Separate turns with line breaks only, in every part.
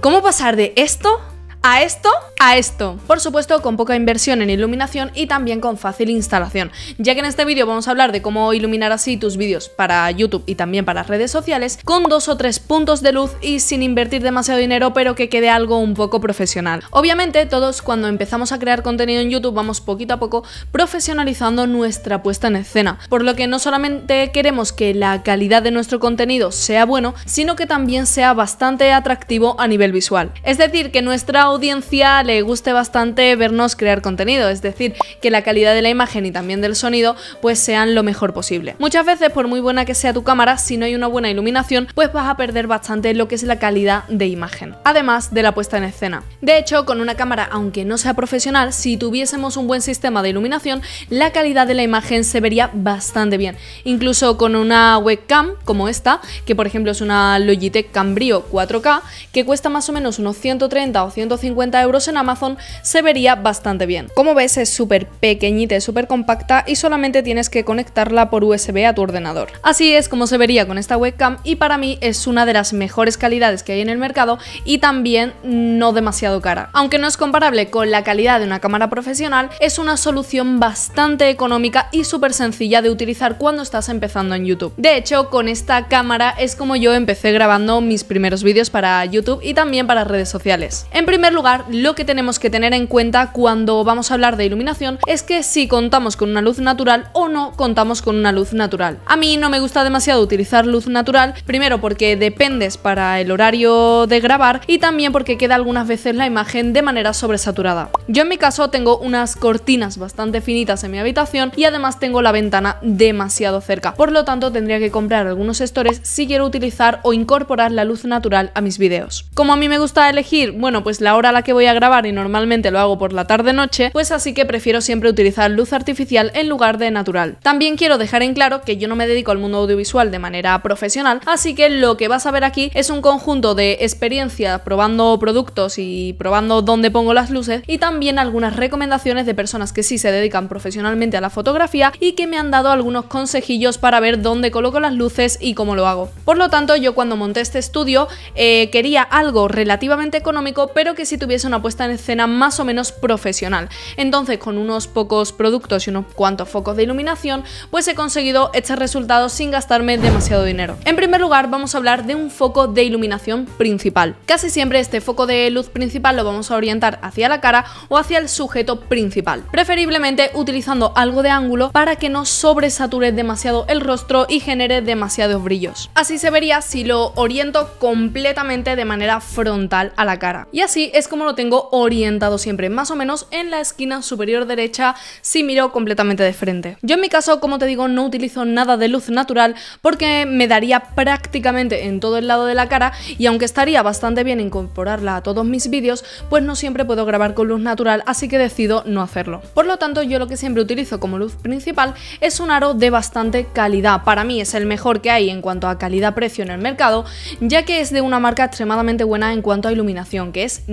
¿Cómo pasar de esto a esto, a esto. Por supuesto, con poca inversión en iluminación y también con fácil instalación. Ya que en este vídeo vamos a hablar de cómo iluminar así tus vídeos para YouTube y también para redes sociales, con dos o tres puntos de luz y sin invertir demasiado dinero, pero que quede algo un poco profesional. Obviamente, todos cuando empezamos a crear contenido en YouTube vamos poquito a poco profesionalizando nuestra puesta en escena, por lo que no solamente queremos que la calidad de nuestro contenido sea bueno, sino que también sea bastante atractivo a nivel visual. Es decir, que nuestra audiencia le guste bastante vernos crear contenido, es decir, que la calidad de la imagen y también del sonido pues sean lo mejor posible. Muchas veces, por muy buena que sea tu cámara, si no hay una buena iluminación, pues vas a perder bastante lo que es la calidad de imagen, además de la puesta en escena. De hecho, con una cámara, aunque no sea profesional, si tuviésemos un buen sistema de iluminación, la calidad de la imagen se vería bastante bien. Incluso con una webcam como esta, que por ejemplo es una Logitech Cambrio 4K, que cuesta más o menos unos 130 o 150 50 euros en Amazon se vería bastante bien. Como ves es súper pequeñita y súper compacta y solamente tienes que conectarla por USB a tu ordenador. Así es como se vería con esta webcam y para mí es una de las mejores calidades que hay en el mercado y también no demasiado cara. Aunque no es comparable con la calidad de una cámara profesional, es una solución bastante económica y súper sencilla de utilizar cuando estás empezando en YouTube. De hecho, con esta cámara es como yo empecé grabando mis primeros vídeos para YouTube y también para redes sociales. En primer lugar, lo que tenemos que tener en cuenta cuando vamos a hablar de iluminación es que si contamos con una luz natural o no contamos con una luz natural. A mí no me gusta demasiado utilizar luz natural, primero porque dependes para el horario de grabar y también porque queda algunas veces la imagen de manera sobresaturada. Yo en mi caso tengo unas cortinas bastante finitas en mi habitación y además tengo la ventana demasiado cerca, por lo tanto tendría que comprar algunos estores si quiero utilizar o incorporar la luz natural a mis vídeos. Como a mí me gusta elegir, bueno, pues la hora a la que voy a grabar y normalmente lo hago por la tarde-noche, pues así que prefiero siempre utilizar luz artificial en lugar de natural. También quiero dejar en claro que yo no me dedico al mundo audiovisual de manera profesional, así que lo que vas a ver aquí es un conjunto de experiencias probando productos y probando dónde pongo las luces y también algunas recomendaciones de personas que sí se dedican profesionalmente a la fotografía y que me han dado algunos consejillos para ver dónde coloco las luces y cómo lo hago. Por lo tanto, yo cuando monté este estudio eh, quería algo relativamente económico pero que si tuviese una puesta en escena más o menos profesional. Entonces, con unos pocos productos y unos cuantos focos de iluminación, pues he conseguido este resultado sin gastarme demasiado dinero. En primer lugar, vamos a hablar de un foco de iluminación principal. Casi siempre este foco de luz principal lo vamos a orientar hacia la cara o hacia el sujeto principal, preferiblemente utilizando algo de ángulo para que no sobresature demasiado el rostro y genere demasiados brillos. Así se vería si lo oriento completamente de manera frontal a la cara. Y así es como lo tengo orientado siempre, más o menos en la esquina superior derecha si miro completamente de frente. Yo en mi caso, como te digo, no utilizo nada de luz natural porque me daría prácticamente en todo el lado de la cara y aunque estaría bastante bien incorporarla a todos mis vídeos, pues no siempre puedo grabar con luz natural, así que decido no hacerlo. Por lo tanto, yo lo que siempre utilizo como luz principal es un aro de bastante calidad. Para mí es el mejor que hay en cuanto a calidad-precio en el mercado, ya que es de una marca extremadamente buena en cuanto a iluminación, que es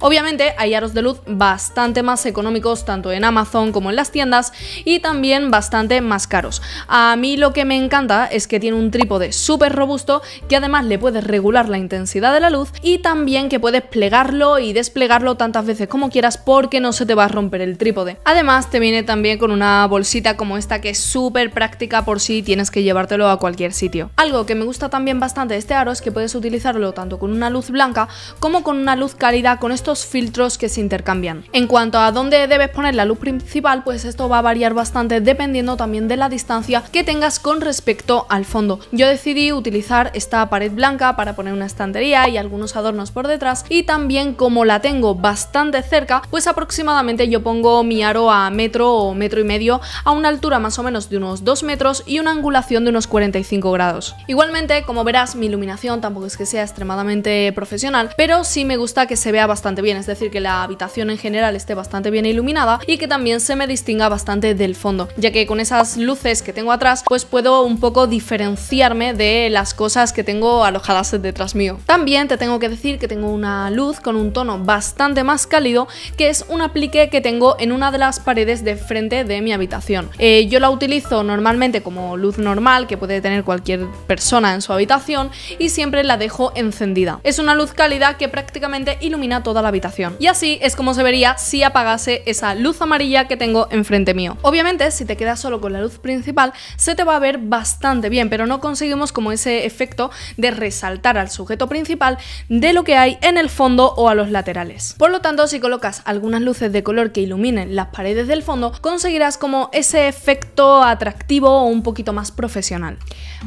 Obviamente hay aros de luz bastante más económicos tanto en Amazon como en las tiendas y también bastante más caros. A mí lo que me encanta es que tiene un trípode súper robusto que además le puedes regular la intensidad de la luz y también que puedes plegarlo y desplegarlo tantas veces como quieras porque no se te va a romper el trípode. Además te viene también con una bolsita como esta que es súper práctica por si tienes que llevártelo a cualquier sitio. Algo que me gusta también bastante de este aro es que puedes utilizarlo tanto con una luz blanca como con una luz calidad con estos filtros que se intercambian. En cuanto a dónde debes poner la luz principal, pues esto va a variar bastante dependiendo también de la distancia que tengas con respecto al fondo. Yo decidí utilizar esta pared blanca para poner una estantería y algunos adornos por detrás y también como la tengo bastante cerca, pues aproximadamente yo pongo mi aro a metro o metro y medio a una altura más o menos de unos 2 metros y una angulación de unos 45 grados. Igualmente, como verás, mi iluminación tampoco es que sea extremadamente profesional, pero sí me gusta que se vea bastante bien, es decir, que la habitación en general esté bastante bien iluminada y que también se me distinga bastante del fondo, ya que con esas luces que tengo atrás, pues puedo un poco diferenciarme de las cosas que tengo alojadas detrás mío. También te tengo que decir que tengo una luz con un tono bastante más cálido, que es un aplique que tengo en una de las paredes de frente de mi habitación. Eh, yo la utilizo normalmente como luz normal que puede tener cualquier persona en su habitación y siempre la dejo encendida. Es una luz cálida que prácticamente ilumina toda la habitación. Y así es como se vería si apagase esa luz amarilla que tengo enfrente mío. Obviamente, si te quedas solo con la luz principal, se te va a ver bastante bien, pero no conseguimos como ese efecto de resaltar al sujeto principal de lo que hay en el fondo o a los laterales. Por lo tanto, si colocas algunas luces de color que iluminen las paredes del fondo, conseguirás como ese efecto atractivo o un poquito más profesional.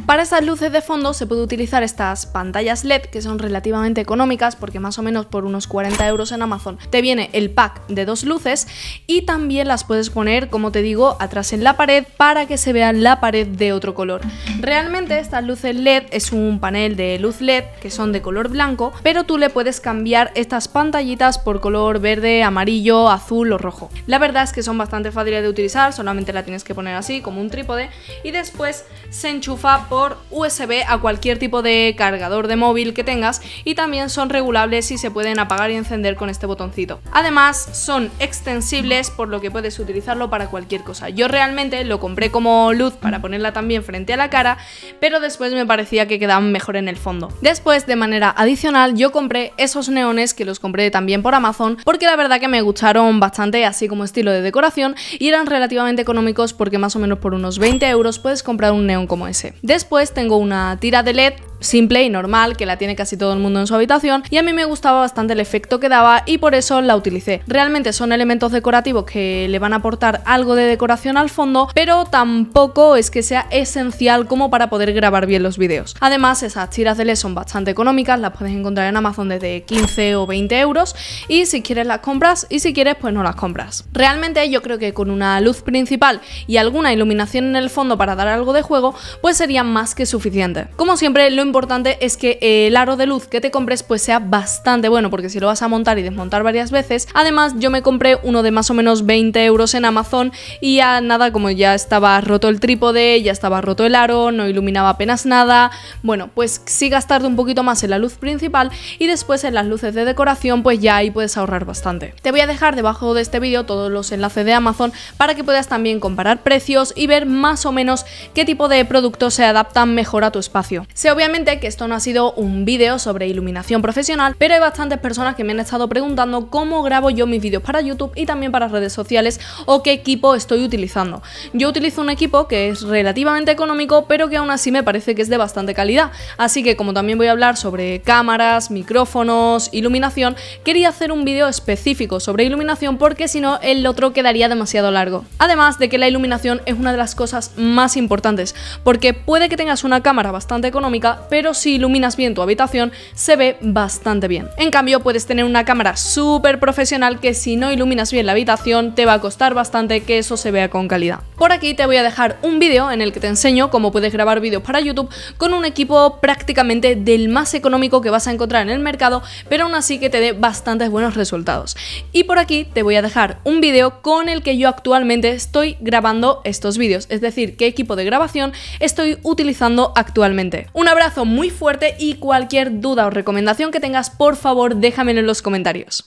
Para esas luces de fondo se puede utilizar estas pantallas LED que son relativamente económicas porque más o menos por unos 40 euros en Amazon. Te viene el pack de dos luces y también las puedes poner, como te digo, atrás en la pared para que se vea la pared de otro color. Realmente estas luces LED es un panel de luz LED que son de color blanco, pero tú le puedes cambiar estas pantallitas por color verde, amarillo, azul o rojo. La verdad es que son bastante fáciles de utilizar, solamente la tienes que poner así como un trípode y después se enchufa por USB a cualquier tipo de cargador de móvil que tengas y también son regulables y se pueden apagar y encender con este botoncito. Además, son extensibles, por lo que puedes utilizarlo para cualquier cosa. Yo realmente lo compré como luz para ponerla también frente a la cara, pero después me parecía que quedaban mejor en el fondo. Después, de manera adicional, yo compré esos neones que los compré también por Amazon, porque la verdad que me gustaron bastante, así como estilo de decoración, y eran relativamente económicos porque más o menos por unos 20 euros puedes comprar un neón como ese. Después tengo una tira de LED simple y normal que la tiene casi todo el mundo en su habitación y a mí me gustaba bastante el efecto que daba y por eso la utilicé. Realmente son elementos decorativos que le van a aportar algo de decoración al fondo, pero tampoco es que sea esencial como para poder grabar bien los vídeos. Además, esas tiras de LED son bastante económicas, las puedes encontrar en Amazon desde 15 o 20 euros y si quieres las compras y si quieres pues no las compras. Realmente yo creo que con una luz principal y alguna iluminación en el fondo para dar algo de juego pues sería más que suficiente. Como siempre lo importante es que eh, el aro de luz que te compres pues sea bastante bueno, porque si lo vas a montar y desmontar varias veces. Además, yo me compré uno de más o menos 20 euros en Amazon y ya nada, como ya estaba roto el trípode, ya estaba roto el aro, no iluminaba apenas nada. Bueno, pues sí gastarte un poquito más en la luz principal y después en las luces de decoración, pues ya ahí puedes ahorrar bastante. Te voy a dejar debajo de este vídeo todos los enlaces de Amazon para que puedas también comparar precios y ver más o menos qué tipo de productos se adaptan mejor a tu espacio. Si obviamente que esto no ha sido un vídeo sobre iluminación profesional, pero hay bastantes personas que me han estado preguntando cómo grabo yo mis vídeos para YouTube y también para redes sociales o qué equipo estoy utilizando. Yo utilizo un equipo que es relativamente económico, pero que aún así me parece que es de bastante calidad. Así que como también voy a hablar sobre cámaras, micrófonos, iluminación, quería hacer un vídeo específico sobre iluminación porque si no el otro quedaría demasiado largo. Además de que la iluminación es una de las cosas más importantes, porque puede que tengas una cámara bastante económica, pero si iluminas bien tu habitación se ve bastante bien. En cambio puedes tener una cámara súper profesional que si no iluminas bien la habitación te va a costar bastante que eso se vea con calidad. Por aquí te voy a dejar un vídeo en el que te enseño cómo puedes grabar vídeos para YouTube con un equipo prácticamente del más económico que vas a encontrar en el mercado, pero aún así que te dé bastantes buenos resultados. Y por aquí te voy a dejar un vídeo con el que yo actualmente estoy grabando estos vídeos, es decir, qué equipo de grabación estoy utilizando actualmente. Un abrazo muy fuerte y cualquier duda o recomendación que tengas, por favor, déjamelo en los comentarios.